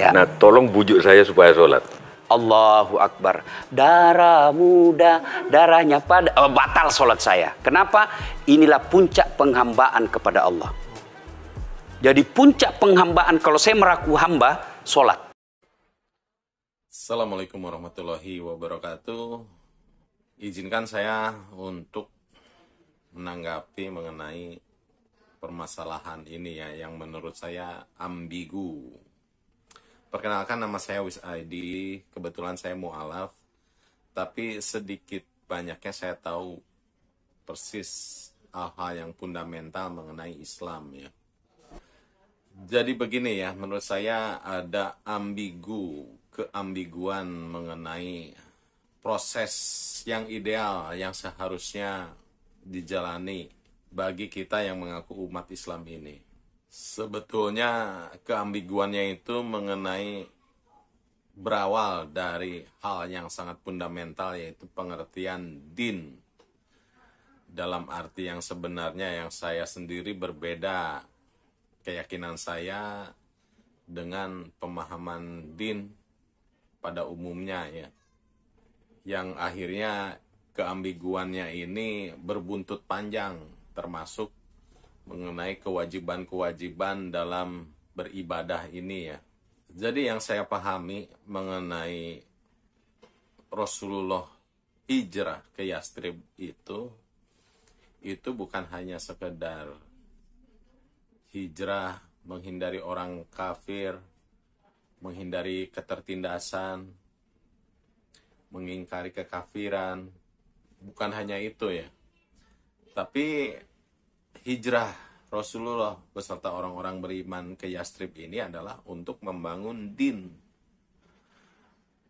Ya. Nah, tolong bujuk saya supaya sholat. Allahu Akbar. Darah muda, darahnya pada oh, batal sholat saya. Kenapa? Inilah puncak penghambaan kepada Allah. Jadi puncak penghambaan kalau saya meraku hamba, sholat. Assalamualaikum warahmatullahi wabarakatuh. Izinkan saya untuk menanggapi mengenai permasalahan ini ya yang menurut saya ambigu Perkenalkan nama saya Wis ID, kebetulan saya mualaf, tapi sedikit banyaknya saya tahu persis hal-hal yang fundamental mengenai Islam ya. Jadi begini ya, menurut saya ada ambigu, keambiguan mengenai proses yang ideal yang seharusnya dijalani bagi kita yang mengaku umat Islam ini. Sebetulnya keambiguannya itu mengenai berawal dari hal yang sangat fundamental yaitu pengertian din dalam arti yang sebenarnya yang saya sendiri berbeda keyakinan saya dengan pemahaman din pada umumnya ya yang akhirnya keambiguannya ini berbuntut panjang termasuk mengenai kewajiban-kewajiban dalam beribadah ini ya. Jadi yang saya pahami mengenai Rasulullah hijrah ke Yastrib itu itu bukan hanya sekedar hijrah menghindari orang kafir, menghindari ketertindasan, mengingkari kekafiran. Bukan hanya itu ya. Tapi hijrah Rasulullah beserta orang-orang beriman ke Yastrib ini adalah untuk membangun din.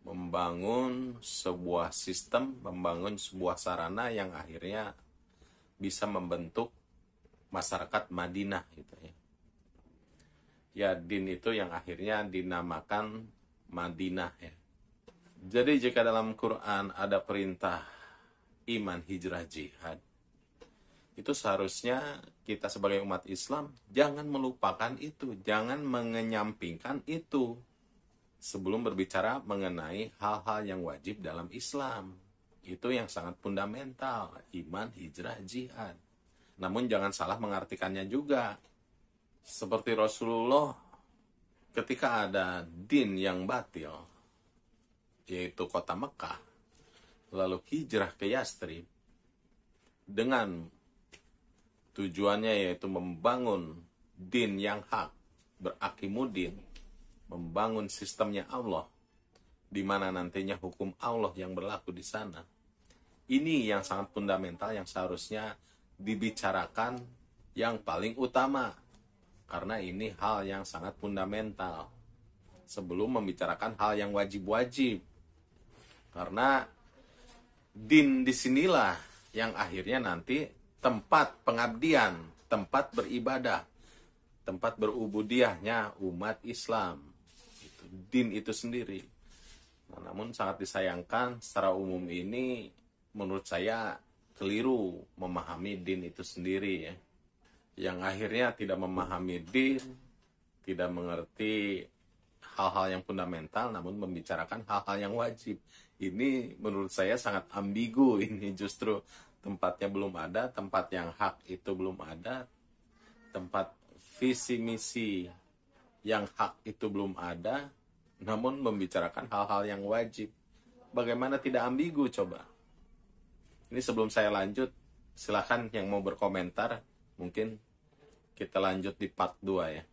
Membangun sebuah sistem, membangun sebuah sarana yang akhirnya bisa membentuk masyarakat Madinah gitu ya. Ya din itu yang akhirnya dinamakan Madinah ya. Jadi jika dalam Quran ada perintah iman hijrah jihad itu seharusnya kita sebagai umat Islam jangan melupakan itu, jangan mengenyampingkan itu sebelum berbicara mengenai hal-hal yang wajib dalam Islam. Itu yang sangat fundamental, iman, hijrah, jihad. Namun jangan salah mengartikannya juga. Seperti Rasulullah ketika ada din yang batil, yaitu kota Mekah, lalu hijrah ke Yastrib, dengan Tujuannya yaitu membangun din yang hak, berakimudin, membangun sistemnya Allah, di mana nantinya hukum Allah yang berlaku di sana. Ini yang sangat fundamental yang seharusnya dibicarakan yang paling utama. Karena ini hal yang sangat fundamental sebelum membicarakan hal yang wajib-wajib. Karena din disinilah yang akhirnya nanti tempat pengabdian, tempat beribadah, tempat berubudiahnya umat Islam. Itu, din itu sendiri. Nah, namun sangat disayangkan secara umum ini menurut saya keliru memahami din itu sendiri ya. Yang akhirnya tidak memahami din, tidak mengerti hal-hal yang fundamental namun membicarakan hal-hal yang wajib. Ini menurut saya sangat ambigu ini justru tempatnya belum ada, tempat yang hak itu belum ada, tempat visi misi yang hak itu belum ada, namun membicarakan hal-hal yang wajib. Bagaimana tidak ambigu coba? Ini sebelum saya lanjut, silahkan yang mau berkomentar, mungkin kita lanjut di part 2 ya.